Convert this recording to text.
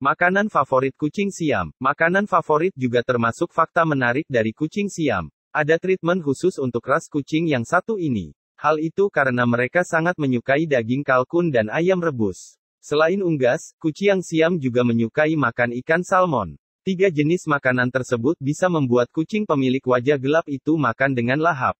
Makanan favorit kucing Siam. Makanan favorit juga termasuk fakta menarik dari kucing Siam. Ada treatment khusus untuk ras kucing yang satu ini. Hal itu karena mereka sangat menyukai daging kalkun dan ayam rebus. Selain unggas, kucing Siam juga menyukai makan ikan salmon. Tiga jenis makanan tersebut bisa membuat kucing pemilik wajah gelap itu makan dengan lahap.